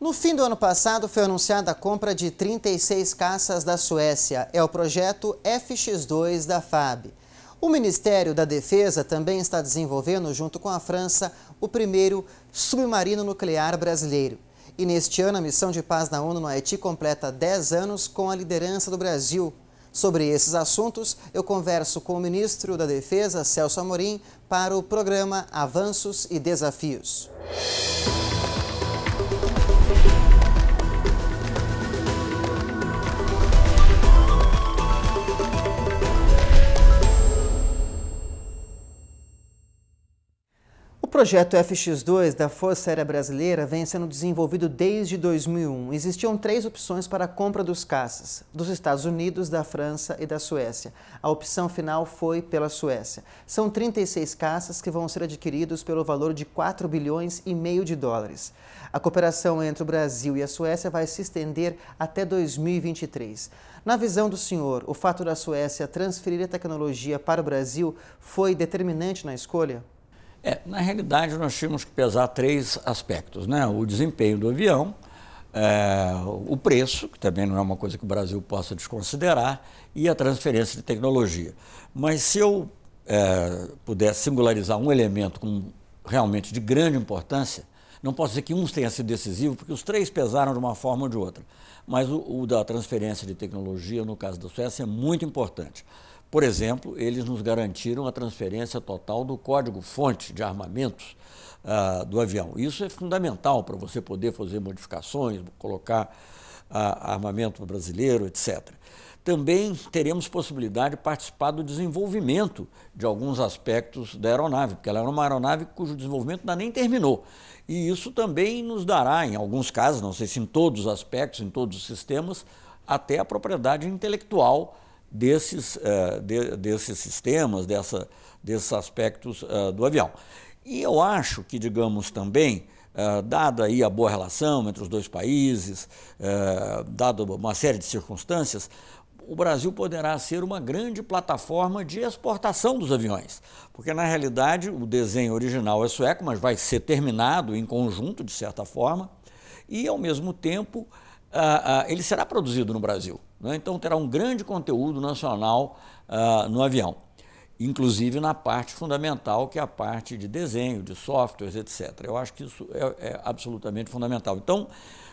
No fim do ano passado, foi anunciada a compra de 36 caças da Suécia. É o projeto FX2 da FAB. O Ministério da Defesa também está desenvolvendo, junto com a França, o primeiro submarino nuclear brasileiro. E neste ano, a missão de paz da ONU no Haiti completa 10 anos com a liderança do Brasil. Sobre esses assuntos, eu converso com o ministro da Defesa, Celso Amorim, para o programa Avanços e Desafios. projeto FX2 da Força Aérea Brasileira vem sendo desenvolvido desde 2001. Existiam três opções para a compra dos caças, dos Estados Unidos, da França e da Suécia. A opção final foi pela Suécia. São 36 caças que vão ser adquiridos pelo valor de 4 bilhões e meio de dólares. A cooperação entre o Brasil e a Suécia vai se estender até 2023. Na visão do senhor, o fato da Suécia transferir a tecnologia para o Brasil foi determinante na escolha? É, na realidade, nós tínhamos que pesar três aspectos, né? O desempenho do avião, é, o preço, que também não é uma coisa que o Brasil possa desconsiderar, e a transferência de tecnologia. Mas se eu é, puder singularizar um elemento com, realmente de grande importância, não posso dizer que um tenha sido decisivo, porque os três pesaram de uma forma ou de outra. Mas o, o da transferência de tecnologia, no caso da Suécia, é muito importante. Por exemplo, eles nos garantiram a transferência total do código-fonte de armamentos uh, do avião. Isso é fundamental para você poder fazer modificações, colocar uh, armamento brasileiro, etc. Também teremos possibilidade de participar do desenvolvimento de alguns aspectos da aeronave, porque ela é uma aeronave cujo desenvolvimento ainda nem terminou. E isso também nos dará, em alguns casos, não sei se em todos os aspectos, em todos os sistemas, até a propriedade intelectual desses, uh, de, desses sistemas, dessa, desses aspectos uh, do avião. E eu acho que, digamos também, uh, dada aí a boa relação entre os dois países, uh, dada uma série de circunstâncias, o Brasil poderá ser uma grande plataforma de exportação dos aviões, porque na realidade o desenho original é sueco, mas vai ser terminado em conjunto de certa forma, e ao mesmo tempo uh, ele será produzido no Brasil. Né? Então terá um grande conteúdo nacional uh, no avião, inclusive na parte fundamental, que é a parte de desenho, de softwares, etc. Eu acho que isso é, é absolutamente fundamental. Então,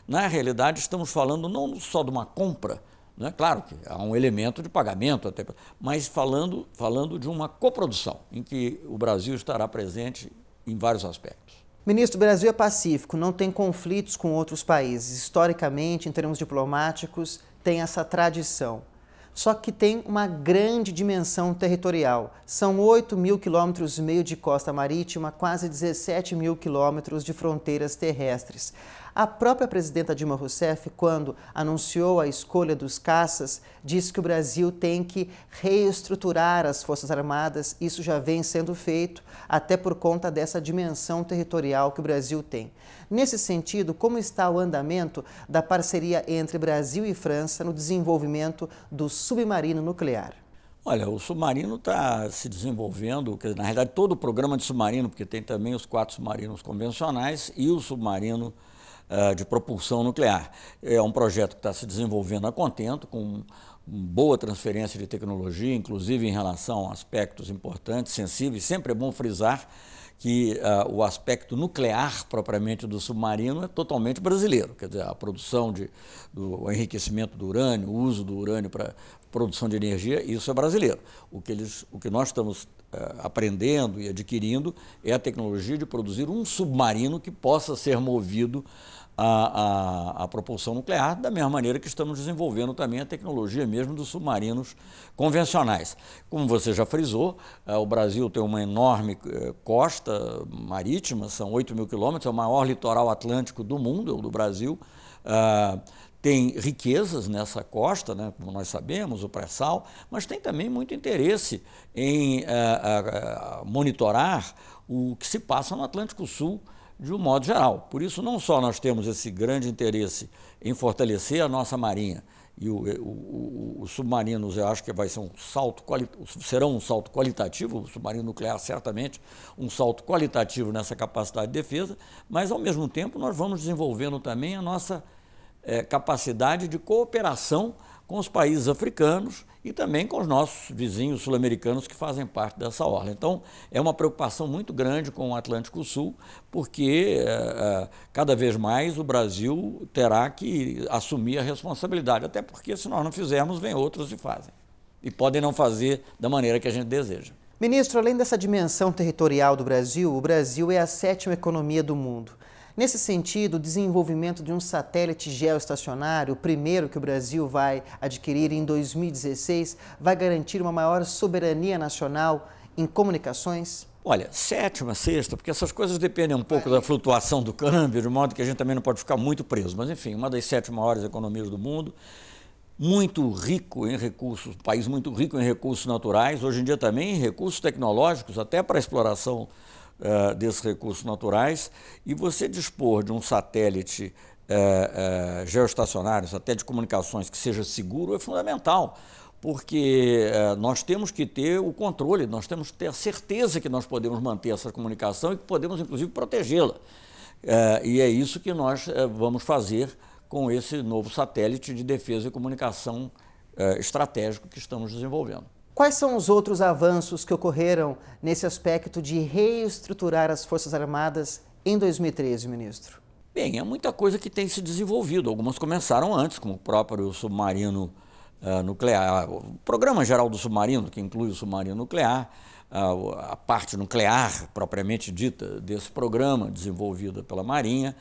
na realidade, estamos falando não só de uma compra, né? claro que há um elemento de pagamento, até, mas falando, falando de uma coprodução, em que o Brasil estará presente em vários aspectos. Ministro, o Brasil é pacífico, não tem conflitos com outros países. Historicamente, em termos diplomáticos, tem essa tradição. Só que tem uma grande dimensão territorial. São 8 mil quilômetros e meio de costa marítima, quase 17 mil quilômetros de fronteiras terrestres. A própria presidenta Dilma Rousseff, quando anunciou a escolha dos caças, disse que o Brasil tem que reestruturar as Forças Armadas. Isso já vem sendo feito, até por conta dessa dimensão territorial que o Brasil tem. Nesse sentido, como está o andamento da parceria entre Brasil e França no desenvolvimento do submarino nuclear? Olha, o submarino está se desenvolvendo, na realidade, todo o programa de submarino, porque tem também os quatro submarinos convencionais e o submarino ah, de propulsão nuclear. É um projeto que está se desenvolvendo a contento, com boa transferência de tecnologia, inclusive em relação a aspectos importantes, sensíveis. Sempre é bom frisar que uh, o aspecto nuclear propriamente do submarino é totalmente brasileiro. Quer dizer, a produção de, do enriquecimento do urânio, o uso do urânio para produção de energia, isso é brasileiro. O que, eles, o que nós estamos eh, aprendendo e adquirindo é a tecnologia de produzir um submarino que possa ser movido à, à, à propulsão nuclear, da mesma maneira que estamos desenvolvendo também a tecnologia mesmo dos submarinos convencionais. Como você já frisou, eh, o Brasil tem uma enorme eh, costa marítima, são 8 mil quilômetros, é o maior litoral atlântico do mundo, é o do Brasil. Uh, tem riquezas nessa costa, né, como nós sabemos, o pré-sal, mas tem também muito interesse em uh, uh, monitorar o que se passa no Atlântico Sul de um modo geral. Por isso, não só nós temos esse grande interesse em fortalecer a nossa marinha, e o, eh, o, o, os submarinos, eu acho que vai ser um salto serão um salto qualitativo, o submarino nuclear certamente um salto qualitativo nessa capacidade de defesa, mas ao mesmo tempo nós vamos desenvolvendo também a nossa é, capacidade de cooperação com os países africanos e também com os nossos vizinhos sul-americanos que fazem parte dessa orla. Então, é uma preocupação muito grande com o Atlântico Sul, porque é, cada vez mais o Brasil terá que assumir a responsabilidade, até porque se nós não fizermos, vem outros e fazem. E podem não fazer da maneira que a gente deseja. Ministro, além dessa dimensão territorial do Brasil, o Brasil é a sétima economia do mundo. Nesse sentido, o desenvolvimento de um satélite geoestacionário, o primeiro que o Brasil vai adquirir em 2016, vai garantir uma maior soberania nacional em comunicações? Olha, sétima, sexta, porque essas coisas dependem um pouco da flutuação do câmbio, de modo que a gente também não pode ficar muito preso. Mas, enfim, uma das sete maiores economias do mundo, muito rico em recursos, um país muito rico em recursos naturais, hoje em dia também em recursos tecnológicos, até para exploração uh, desses recursos naturais e você dispor de um satélite uh, uh, geoestacionário, satélite de comunicações que seja seguro é fundamental porque nós temos que ter o controle, nós temos que ter a certeza que nós podemos manter essa comunicação e que podemos, inclusive, protegê-la. e é isso que nós vamos fazer com esse novo satélite de defesa e comunicação estratégico que estamos desenvolvendo. Quais são os outros avanços que ocorreram nesse aspecto de reestruturar as Forças Armadas em 2013, ministro? Bem, é muita coisa que tem se desenvolvido. Algumas começaram antes, como o próprio submarino uh, nuclear, ah, o Programa Geral do Submarino, que inclui o submarino nuclear, uh, a parte nuclear propriamente dita desse programa, desenvolvida pela Marinha.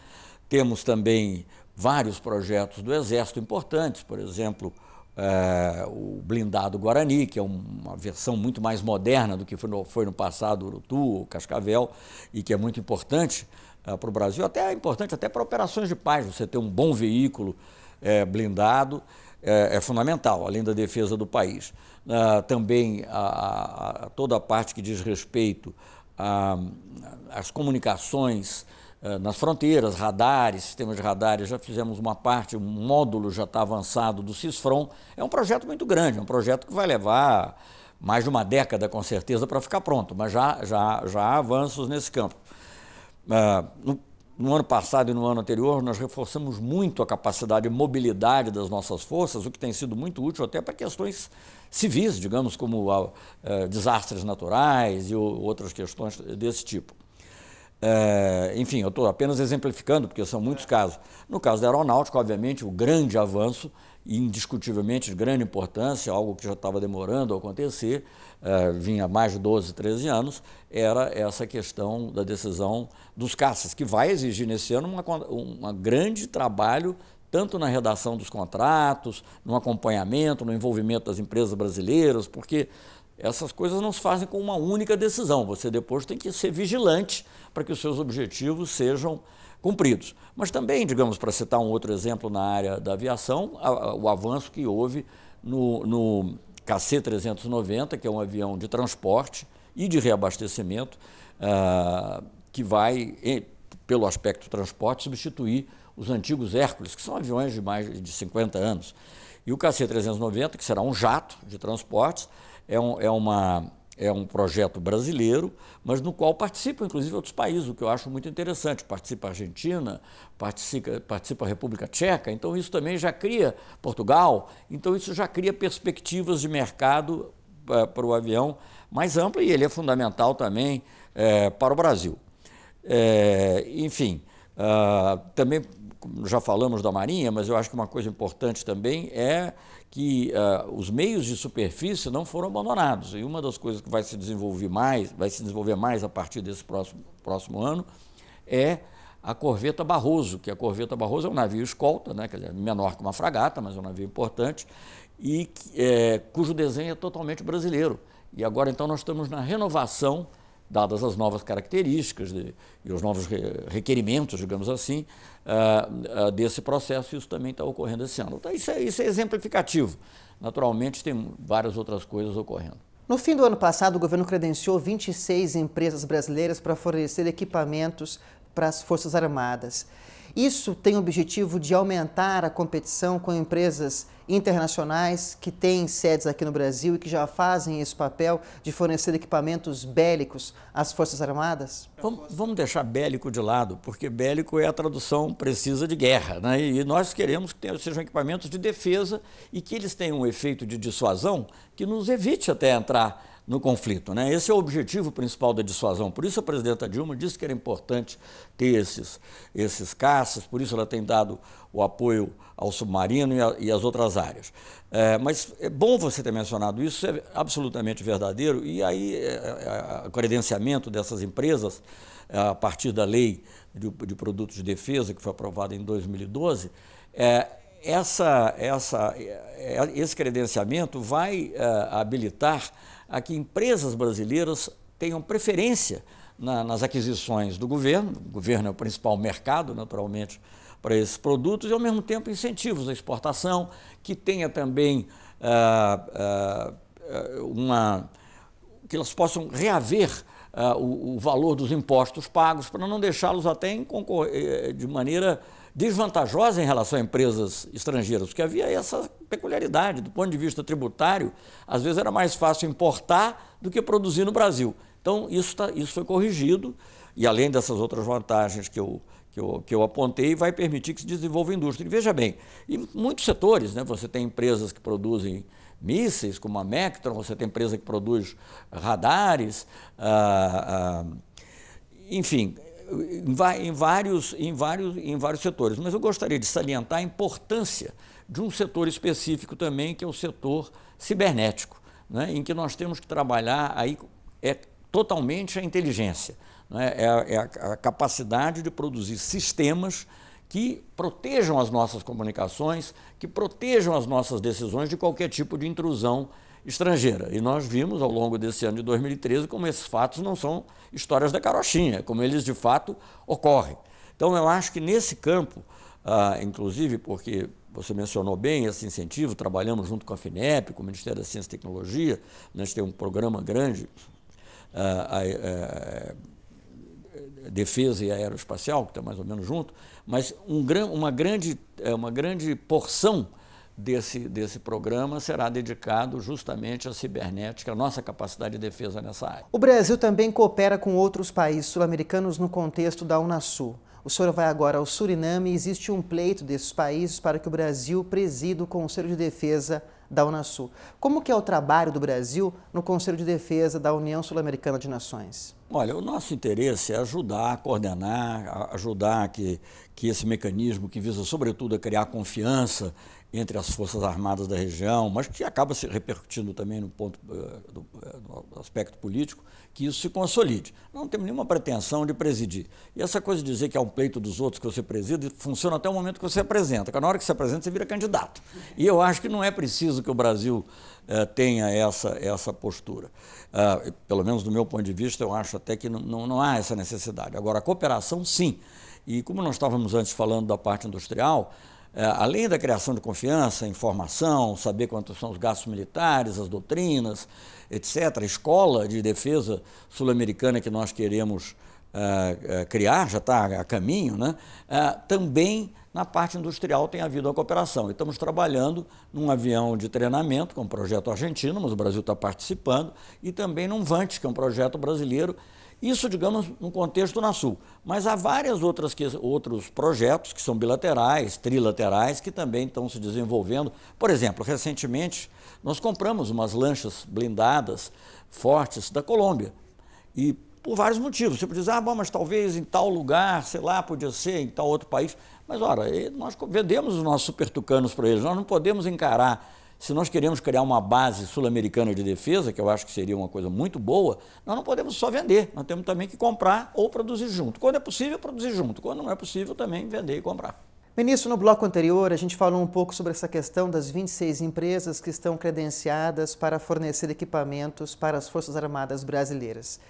Temos também vários projetos do Exército importantes, por exemplo, é, o blindado Guarani, que é uma versão muito mais moderna do que foi no, foi no passado Urutu, Cascavel, e que é muito importante é, para o Brasil, até é importante até para operações de paz, você ter um bom veículo é, blindado é, é, fundamental, além da defesa do país. É, também a, a, toda a parte que diz respeito às comunicações eh, nas fronteiras, radares, sistemas de radares, já fizemos uma parte, um módulo já está avançado do CISFRON. É um projeto muito grande, é um projeto que vai levar mais de uma década, com certeza, para ficar pronto, mas já, já, já há avanços nesse campo. Eh, no, no ano passado e no ano anterior, nós reforçamos muito a capacidade e mobilidade das nossas forças, o que tem sido muito útil até para questões civis, digamos, como eh, desastres naturais e outras questões desse tipo. É, enfim, eu estou apenas exemplificando, porque são muitos casos. No caso da aeronáutica, obviamente, o grande avanço, indiscutivelmente de grande importância, algo que já estava demorando a acontecer, é, vinha mais de 12, 13 anos, era essa questão da decisão dos caças, que vai exigir nesse ano um grande trabalho tanto na redação dos contratos, no acompanhamento, no envolvimento das empresas brasileiras, porque essas coisas não se fazem com uma única decisão. Você depois tem que ser vigilante para que os seus objetivos sejam cumpridos. Mas também, digamos, para citar um outro exemplo na área da aviação, a, a, o avanço que houve no, no KC-390, que é um avião de transporte e de reabastecimento, ah, que vai, em, pelo aspecto transporte, substituir os antigos Hércules, que são aviões de mais de 50 anos. E o KC-390, que será um jato de transportes, é, um, é, uma, é um projeto brasileiro, mas no qual participam, inclusive, outros países, o que eu acho muito interessante. Participa a Argentina, participa, participa a República Tcheca, então isso também já cria Portugal, então isso já cria perspectivas de mercado é, para o avião mais ampla e ele é fundamental também é, para o Brasil. É, enfim, uh, também já falamos da Marinha, mas eu acho que uma coisa importante também é que uh, os meios de superfície não foram abandonados. E uma das coisas que vai se desenvolver mais, vai se desenvolver mais a partir desse próximo, próximo ano, é a corveta Barroso, que a corveta Barroso é um navio escolta, né, quer dizer, menor que uma fragata, mas é um navio importante, e é, cujo desenho é totalmente brasileiro. E agora então nós estamos na renovação dadas as novas características de, e os novos requerimentos, digamos assim, uh, uh, desse processo, isso também está ocorrendo esse ano. Então, isso é, isso é exemplificativo. Naturalmente, tem várias outras coisas ocorrendo. No fim do ano passado, o governo credenciou 26 empresas brasileiras para fornecer equipamentos para as Forças Armadas. Isso tem o objetivo de aumentar a competição com empresas internacionais que têm sedes aqui no Brasil e que já fazem esse papel de fornecer equipamentos bélicos às Forças Armadas? Vamos, deixar bélico de lado, porque bélico é a tradução precisa de guerra. Né? E nós queremos que sejam equipamentos de defesa e que eles tenham um efeito de dissuasão que nos evite até entrar no conflito. Né? Esse é o objetivo principal da dissuasão. Por isso a presidenta Dilma disse que era importante ter esses, esses caças, por isso ela tem dado o apoio ao submarino e, a, e às outras áreas. É, mas é bom você ter mencionado isso, é absolutamente verdadeiro. E aí, é, é, é credenciamento dessas empresas, é, a partir da lei de, de, produtos de defesa, que foi aprovada em 2012, é, essa, essa, é, esse credenciamento vai habilitar a que empresas brasileiras tenham preferência na, nas aquisições do governo, o governo é o principal mercado, naturalmente, para esses produtos, e ao mesmo tempo incentivos à exportação, que tenha também ah, ah, ah, uma. que elas possam reaver o, o, valor dos impostos pagos, para não deixá-los até eh, de maneira desvantajosa em relação a empresas estrangeiras, porque havia essa peculiaridade. Do ponto de vista tributário, às vezes era mais fácil importar do que produzir no Brasil. Então, isso, tá, isso foi corrigido, e além dessas outras vantagens que eu, que eu, que eu apontei, vai permitir que se desenvolva a indústria. E veja bem, em muitos setores, né, você tem empresas que produzem mísseis, como a Mectron, você tem empresa que produz radares, ah, ah, enfim, em vários, em, vários, em vários setores. Mas eu gostaria de salientar a importância de um setor específico também, que é o setor cibernético, né, em que nós temos que trabalhar aí é totalmente a inteligência, né, é, a, é a capacidade de produzir sistemas que protejam as nossas comunicações, que protejam as nossas decisões de qualquer tipo de intrusão estrangeira. E nós vimos ao longo desse ano de 2013 como esses fatos não são histórias da carochinha, como eles de fato ocorrem. Então eu acho que nesse campo, ah, inclusive porque você mencionou bem esse incentivo, trabalhamos junto com a FINEP, com o Ministério da Ciência e Tecnologia, nós temos um programa grande, ah, a, a, eh, a, Defesa e Aeroespacial, que está mais ou menos junto, mas um, uma, grande, eh, uma grande porção desse, desse programa será dedicado justamente à cibernética, à nossa capacidade de defesa nessa área. O Brasil também coopera com outros países sul-americanos no contexto da Unasul. O senhor vai agora ao Suriname e existe um pleito desses países para que o Brasil presida o Conselho de Defesa da Unasul. Como que é o trabalho do Brasil no Conselho de Defesa da União Sul-Americana de Nações? Olha, o nosso interesse é ajudar a coordenar, ajudar que, que esse mecanismo que visa, sobretudo, a criar confiança entre as forças armadas da região, mas que acaba se repercutindo também no ponto eh, do, do eh, aspecto político, que isso se consolide. Não temos nenhuma pretensão de presidir. E essa coisa de dizer que é um pleito dos outros que você preside funciona até o momento que você apresenta, porque na hora que você apresenta você vira candidato. E eu acho que não é preciso que o Brasil eh, tenha essa, essa postura. Ah, pelo menos do meu ponto de vista, eu acho até que não, não, não há essa necessidade. Agora, a cooperação, sim. E como nós estávamos antes falando da parte industrial, é, além da criação de confiança, informação, saber quantos são os gastos militares, as doutrinas, etc., a escola de defesa sul-americana que nós queremos uh, criar, já está a caminho, né? Uh, também na parte industrial tem havido a cooperação. estamos trabalhando num avião de treinamento, que é um projeto argentino, mas o Brasil está participando, e também num VANT, que é um projeto brasileiro, isso, digamos, no contexto na Sul. Mas há vários outros projetos que são bilaterais, trilaterais, que também estão se desenvolvendo. Por exemplo, recentemente nós compramos umas lanchas blindadas fortes da Colômbia. E por vários motivos. Você pode dizer, ah, bom, mas talvez em tal lugar, sei lá, podia ser em tal outro país. Mas, ora, nós vendemos os nossos super tucanos para eles, nós não podemos encarar se nós queremos criar uma base sul-americana de defesa, que eu acho que seria uma coisa muito boa, nós não podemos só vender, nós temos também que comprar ou produzir junto. Quando é possível, produzir junto. Quando não é possível, também vender e comprar. Ministro, no bloco anterior a gente falou um pouco sobre essa questão das 26 empresas que estão credenciadas para fornecer equipamentos para as Forças Armadas brasileiras.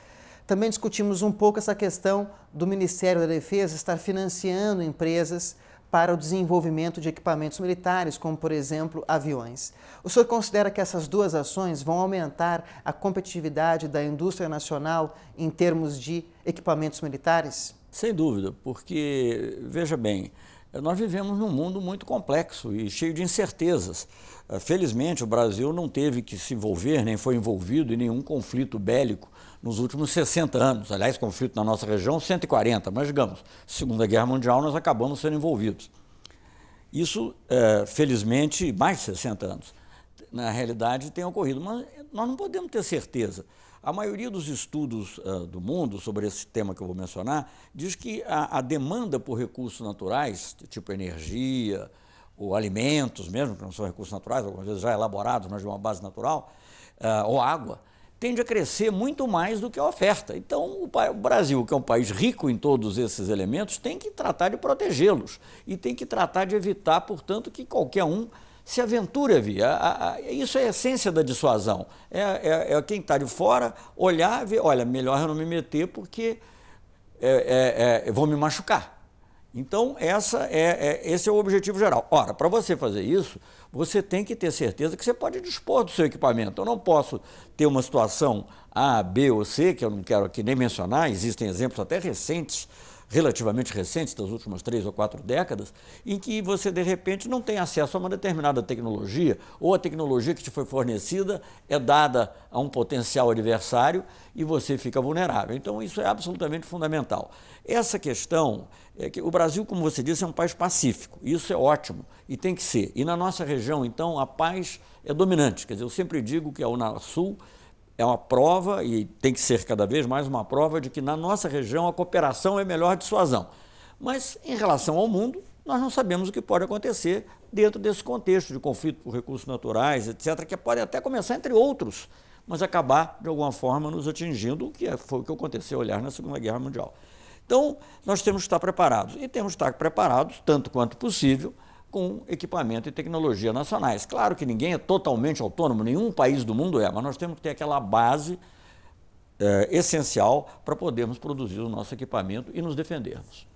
Também discutimos um pouco essa questão do Ministério da Defesa estar financiando empresas para o desenvolvimento de equipamentos militares, como por exemplo aviões. O senhor considera que essas duas ações vão aumentar a competitividade da indústria nacional em termos de equipamentos militares? Sem dúvida, porque veja bem, eh, nós vivemos num mundo muito complexo e cheio de incertezas. Eh, felizmente, o Brasil não teve que se envolver, nem foi envolvido em nenhum conflito bélico nos últimos 60 anos. Aliás, conflito na nossa região, 140, mas digamos, Segunda Guerra Mundial, nós acabamos sendo envolvidos. Isso, eh, felizmente, mais de 60 anos. Na realidade, tem ocorrido, mas nós não podemos ter certeza. A maioria dos estudos uh, do mundo sobre esse tema que eu vou mencionar diz que a, a demanda por recursos naturais, tipo energia ou alimentos mesmo, que não são recursos naturais, algumas vezes já elaborados, mas de uma base natural, uh, ou água, tende a crescer muito mais do que a oferta. Então, o Brasil, que é um país rico em todos esses elementos, tem que tratar de protegê-los e tem que tratar de evitar, portanto, que qualquer um se aventura, via. A, a, isso é a essência da dissuasão. É, é, é quem está de fora olhar, ver, olha, melhor eu não me meter porque é, é, é vou me machucar. Então, essa é, é, esse é o objetivo geral. Ora, para você fazer isso, você tem que ter certeza que você pode dispor do seu equipamento. Eu não posso ter uma situação A, B ou C, que eu não quero aqui nem mencionar, existem exemplos até recentes relativamente recentes, das últimas três ou quatro décadas, em que você de repente não tem acesso a uma determinada tecnologia, ou a tecnologia que te foi fornecida é dada a um potencial adversário e você fica vulnerável. Então, isso é absolutamente fundamental. Essa questão é que o Brasil, como você disse, é um país pacífico. Isso é ótimo e tem que ser. E na nossa região, então, a paz é dominante. Quer dizer, eu sempre digo que a Unasul é uma prova, e tem que ser cada vez mais uma prova, de que na nossa região a cooperação é melhor dissuasão. Mas, em relação ao mundo, nós não sabemos o que pode acontecer dentro desse contexto de conflito por recursos naturais, etc., que pode até começar entre outros, mas acabar, de alguma forma, nos atingindo, que é, foi o que aconteceu, olhar na Segunda Guerra Mundial. Então, nós temos que estar preparados. E temos que estar preparados, tanto quanto possível, com equipamento e tecnologia nacionais. Claro que ninguém é totalmente autônomo, nenhum país do mundo é, mas nós temos que ter aquela base é, essencial para podermos produzir o nosso equipamento e nos defendermos.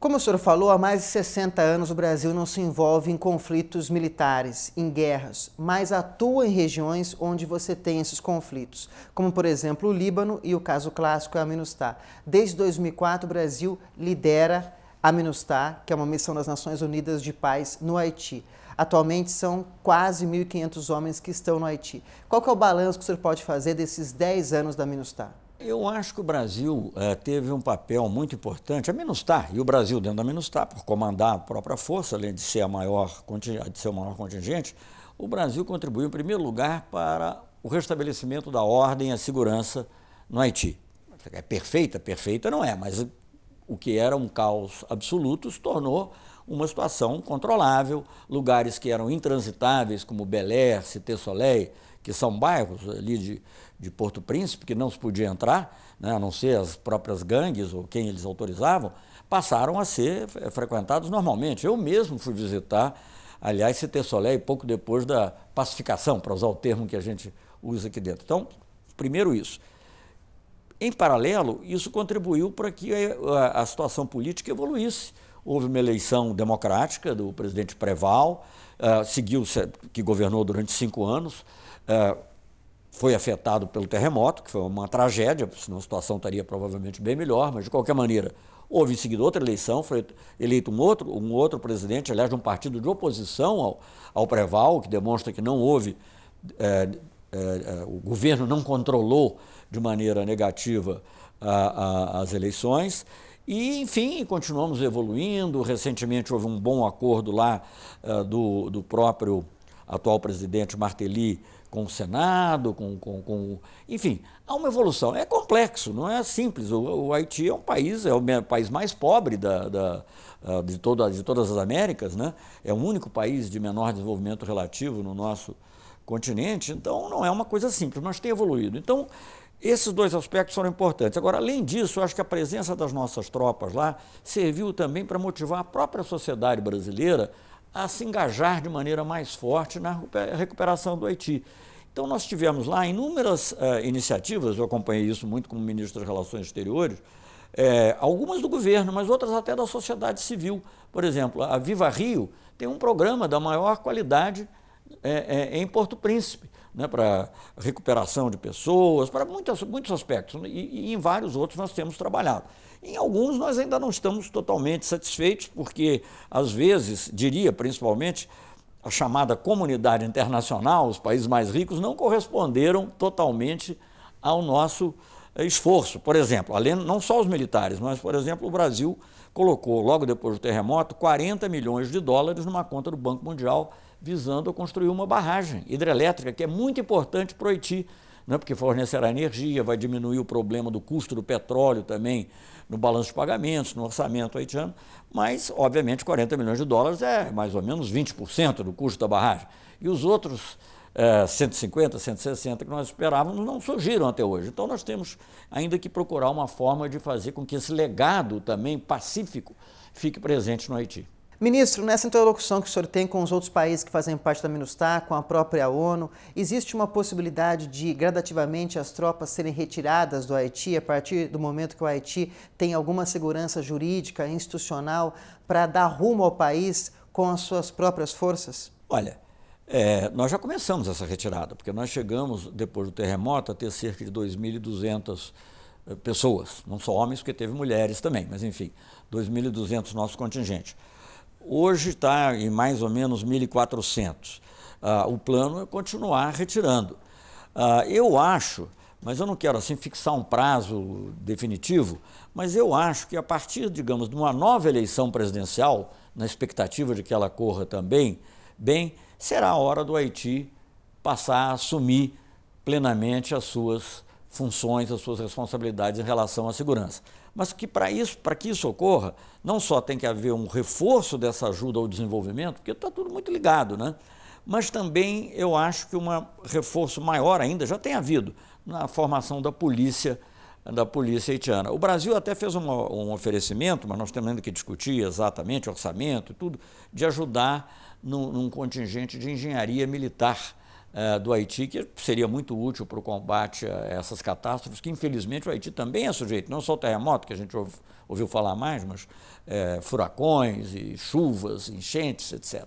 Como o senhor falou, há mais de 60 anos o Brasil não se envolve em conflitos militares, em guerras, mas atua em regiões onde você tem esses conflitos, como por exemplo o Líbano e o caso clássico é a Minustah. Desde 2004 o Brasil lidera a MINUSTAH, que é uma missão das Nações Unidas de Paz no Haiti. Atualmente são quase 1.500 homens que estão no Haiti. Qual é o balanço que o senhor pode fazer desses 10 anos da MINUSTAH? Eu acho que o Brasil eh, teve um papel muito importante, a MINUSTAH, e o Brasil dentro da MINUSTAH, por comandar a própria força, além de ser, a maior, de ser o maior contingente, o Brasil contribuiu, em primeiro lugar, para o restabelecimento da ordem e a segurança no Haiti. É perfeita? Perfeita não é, mas o que era um caos absoluto se tornou uma situação controlável. Lugares que eram intransitáveis, como Belém, Cité Soleil, que são bairros ali de, de Porto Príncipe, que não se podia entrar, né, a não ser as próprias gangues ou quem eles autorizavam, passaram a ser frequentados normalmente. Eu mesmo fui visitar, aliás, Cité Soleil pouco depois da pacificação, para usar o termo que a gente usa aqui dentro. Então, primeiro isso. Em paralelo, isso contribuiu para que a, a situação política evoluísse. Houve uma eleição democrática do presidente Preval, uh, seguiu que governou durante cinco anos, uh, foi afetado pelo terremoto, que foi uma tragédia, senão a situação estaria provavelmente bem melhor, mas de qualquer maneira, houve em seguida outra eleição, foi eleito um outro, um outro presidente, aliás, de um partido de oposição ao, ao Preval, que demonstra que não houve, eh, eh, eh, o governo não controlou de maneira negativa a, a, as eleições. E, enfim, continuamos evoluindo. Recentemente houve um bom acordo lá uh, do, do próprio atual presidente Martelly com o Senado, com, com, com, Enfim, há uma evolução. É complexo, não é simples. O, o Haiti é um país, é o país mais pobre da, da eh, de, toda, de todas as Américas, né? é o único país de menor desenvolvimento relativo no nosso continente, então não é uma coisa simples, mas tem evoluído. Então, esses dois aspectos foram importantes. Agora, além disso, eu acho que a presença das nossas tropas lá serviu também para motivar a própria sociedade brasileira a se engajar de maneira mais forte na recuperação do Haiti. Então, nós tivemos lá inúmeras uh, iniciativas, eu acompanhei isso muito como ministro das Relações Exteriores, é, algumas do governo, mas outras até da sociedade civil. Por exemplo, a Viva Rio tem um programa da maior qualidade é, é, em Porto Príncipe né, para recuperação de pessoas, para muitos, muitos aspectos. Né, e, e em vários outros nós temos trabalhado. Em alguns nós ainda não estamos totalmente satisfeitos, porque às vezes, diria principalmente, a chamada comunidade internacional, os países mais ricos, não corresponderam totalmente ao nosso eh, esforço. Por exemplo, além, não só os militares, mas, por exemplo, o Brasil colocou, logo depois do terremoto, 40 milhões de dólares numa conta do Banco Mundial visando construir uma barragem hidrelétrica, que é muito importante para o Haiti, né, porque fornecerá energia, vai diminuir o problema do custo do petróleo também no balanço de pagamentos, no orçamento haitiano, mas, obviamente, 40 milhões de dólares é mais ou menos 20% do custo da barragem. E os outros é, 150, 160 que nós esperávamos não surgiram até hoje. Então, nós temos ainda que procurar uma forma de fazer com que esse legado também pacífico fique presente no Haiti. Ministro, nessa interlocução que o senhor tem com os outros países que fazem parte da MINUSTAH, com a própria ONU, existe uma possibilidade de gradativamente as tropas serem retiradas do Haiti a partir do momento que o Haiti tem alguma segurança jurídica, institucional, para dar rumo ao país com as suas próprias forças? Olha, é, nós já começamos essa retirada, porque nós chegamos, depois do terremoto, a ter cerca de 2.200 eh, pessoas, não só homens, porque teve mulheres também, mas enfim, 2.200 nosso contingente. Hoje está em mais ou menos 1.400. Ah, o plano é continuar retirando. Ah, eu acho, mas eu não quero assim fixar um prazo definitivo, mas eu acho que a partir, digamos, de uma nova eleição presidencial, na expectativa de que ela corra também bem, será a hora do Haiti passar a assumir plenamente as suas funções, as suas responsabilidades em relação à segurança mas que para isso, para que isso ocorra, não só tem que haver um reforço dessa ajuda ao desenvolvimento, porque está tudo muito ligado, né? mas também eu acho que um reforço maior ainda já tem havido na formação da polícia da polícia haitiana. O Brasil até fez um, um oferecimento, mas nós temos que discutir exatamente orçamento e tudo, de ajudar num contingente de engenharia militar eh, do Haiti, que seria muito útil para o combate a essas catástrofes, que infelizmente o Haiti também é sujeito, não só o terremoto, que a gente ouve, ouviu falar mais, mas eh, furacões e chuvas, enchentes, etc.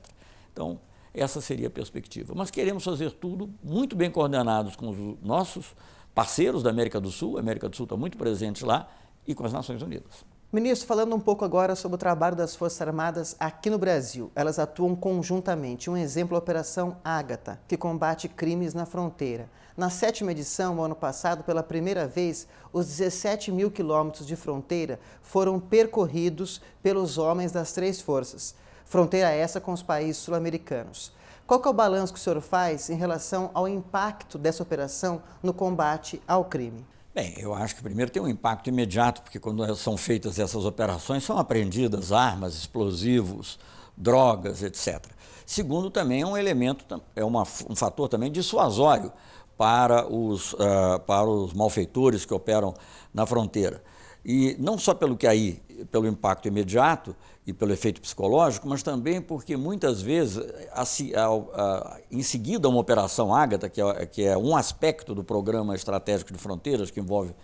Então, essa seria a perspectiva. Mas queremos fazer tudo muito bem coordenados com os nossos parceiros da América do Sul, a América do Sul está muito presente lá, e com as Nações Unidas. Ministro, falando um pouco agora sobre o trabalho das Forças Armadas aqui no Brasil. Elas atuam conjuntamente. Um exemplo é a Operação Ágata, que combate crimes na fronteira. Na sétima edição, no ano passado, pela primeira vez, os 17 mil quilômetros de fronteira foram percorridos pelos homens das três forças. Fronteira essa com os países sul-americanos. Qual é o balanço que o senhor faz em relação ao impacto dessa operação no combate ao crime? Bem, eu acho que primeiro tem um impacto imediato, porque quando é, são feitas essas operações, são apreendidas armas, explosivos, drogas, etc. Segundo, também é um elemento, é uma, um fator também dissuasório para os, uh, para os malfeitores que operam na fronteira. E não só pelo que aí, pelo impacto imediato e pelo efeito psicológico, mas também porque muitas vezes, eh, a, a, a, em seguida a uma operação Ágata, que é, que é um aspecto do programa estratégico de fronteiras, que envolve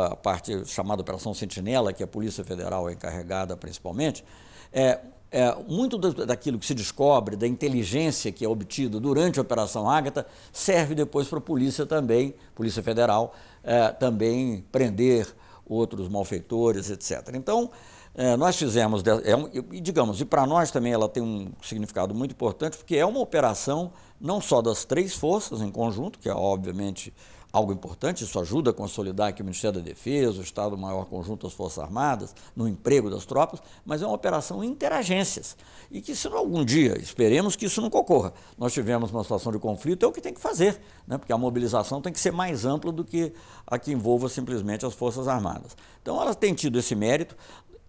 a parte chamada Operação Sentinela, que é a Polícia Federal é encarregada principalmente, é, é, muito daquilo que se descobre, da inteligência que é obtida durante a Operação Ágata, serve depois para a Polícia também, Polícia Federal, é, também prender outros malfeitores, etc. Então, é, nós fizemos, é e digamos, e para nós também ela tem um significado muito importante, porque é uma operação não só das três forças em conjunto, que é obviamente algo importante, isso ajuda a consolidar aqui o Ministério da Defesa, o Estado-Maior Conjunto das Forças Armadas, no emprego das tropas, mas é uma operação interagências. E que se algum dia, esperemos que isso nunca ocorra, nós tivemos uma situação de conflito, é o que tem que fazer, né? porque a mobilização tem que ser mais ampla do que a que envolva simplesmente as Forças Armadas. Então elas têm tido esse mérito,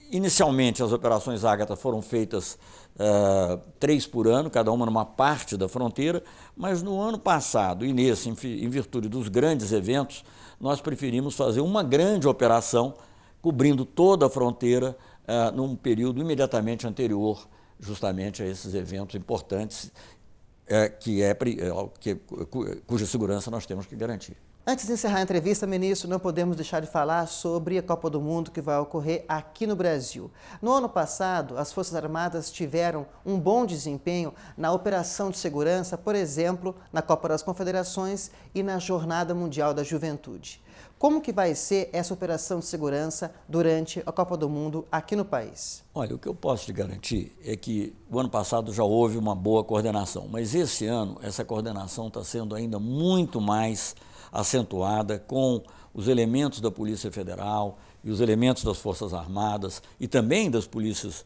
Inicialmente, as operações Ágata foram feitas uh, três por ano, cada uma numa parte da fronteira, mas no ano passado e nesse, em virtude dos grandes eventos, nós preferimos fazer uma grande operação cobrindo toda a fronteira uh, num período imediatamente anterior, justamente a esses eventos importantes, uh, que é, que, cuja segurança nós temos que garantir. Antes de encerrar a entrevista, ministro, não podemos deixar de falar sobre a Copa do Mundo que vai ocorrer aqui no Brasil. No ano passado, as Forças Armadas tiveram um bom desempenho na operação de segurança, por exemplo, na Copa das Confederações e na Jornada Mundial da Juventude. Como que vai ser essa operação de segurança durante a Copa do Mundo aqui no país? Olha, o que eu posso te garantir é que o ano passado já houve uma boa coordenação, mas esse ano essa coordenação está sendo ainda muito mais acentuada com os elementos da Polícia Federal e os elementos das Forças Armadas e também das polícias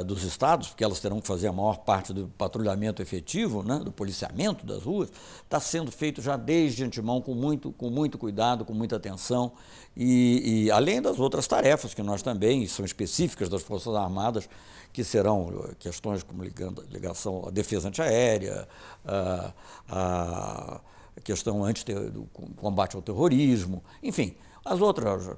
uh, dos estados, porque elas terão que fazer a maior parte do patrulhamento efetivo, né, do policiamento das ruas, está sendo feito já desde antemão com muito, com muito cuidado, com muita atenção e, e além das outras tarefas que nós também são específicas das Forças Armadas, que serão eh, questões como ligando, ligação à defesa antiaérea, ah, a, a a questão antes do combate ao terrorismo, enfim, as outras,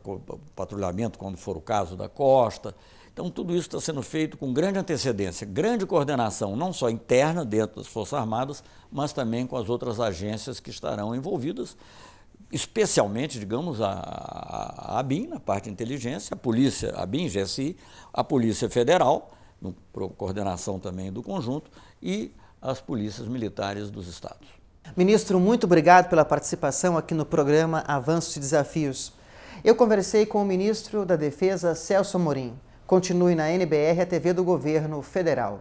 patrulhamento, quando for o caso da costa. Então, tudo isso está sendo feito com grande antecedência, grande coordenação, não só interna dentro das Forças Armadas, mas também com as outras agências que estarão envolvidas, especialmente, digamos, a, a, a ABIN, na parte de inteligência, a polícia, a ABIN, GSI, a Polícia Federal, no, coordenação também do conjunto, e as polícias militares dos estados. Ministro, muito obrigado pela participação aqui no programa Avanços e Desafios. Eu conversei com o ministro da Defesa, Celso Amorim. Continue na NBR, a TV do Governo Federal.